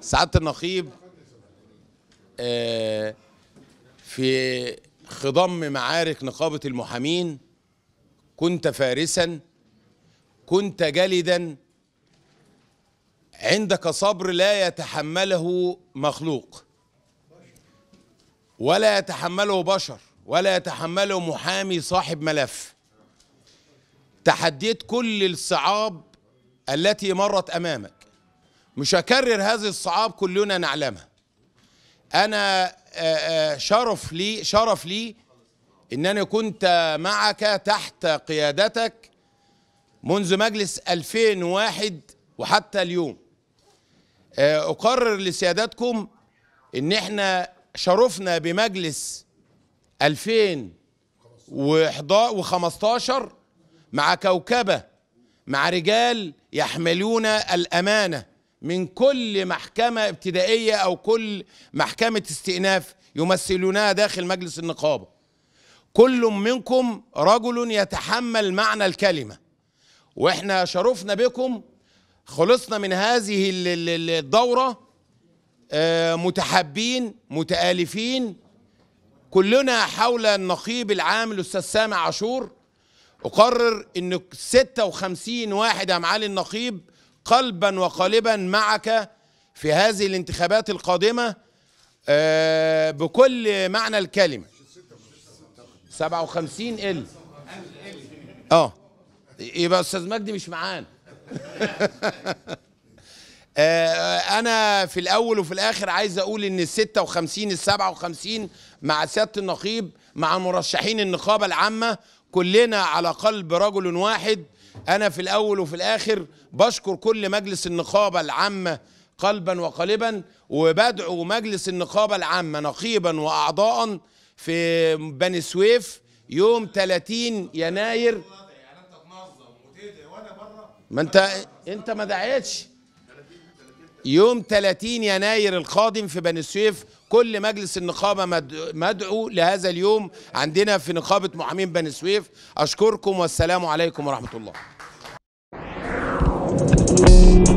سعادة النقيب آه، في خضم معارك نقابة المحامين كنت فارسا كنت جلدا عندك صبر لا يتحمله مخلوق ولا يتحمله بشر ولا يتحمله محامي صاحب ملف تحديت كل الصعاب التي مرت امامك مش هكرر هذه الصعاب كلنا نعلمها انا آه، آه، شرف لي شرف لي انني كنت معك تحت قيادتك منذ مجلس 2001 وحتى اليوم آه، اقرر لسيادتكم ان احنا شرفنا بمجلس 2015 مع كوكبة مع رجال يحملون الأمانة من كل محكمة ابتدائية أو كل محكمة استئناف يمثلونها داخل مجلس النقابة كل منكم رجل يتحمل معنى الكلمة وإحنا شرفنا بكم خلصنا من هذه الدورة آه، متحبين متآلفين كلنا حول النقيب العام الاستاذ سامع عاشور اقرر ان 56 واحد يا معالي النقيب قلبا وقالبا معك في هذه الانتخابات القادمه آه، بكل معنى الكلمه 57 ال اه يبقى استاذ مجدي مش معانا آه، انا في الاول وفي الاخر عايز اقول ان ال 56 ال 57 مع سياده النقيب مع مرشحين النقابه العامه كلنا على قلب رجل واحد انا في الاول وفي الاخر بشكر كل مجلس النقابه العامه قلبا وقالبا وبدعو مجلس النقابه العامه نقيبا واعضاء في بني سويف يوم 30 يناير يعني ما انت انت ما دعيتش يوم 30 يناير القادم في بني سويف كل مجلس النقابه مدعو لهذا اليوم عندنا في نقابه محامين بني سويف اشكركم والسلام عليكم ورحمه الله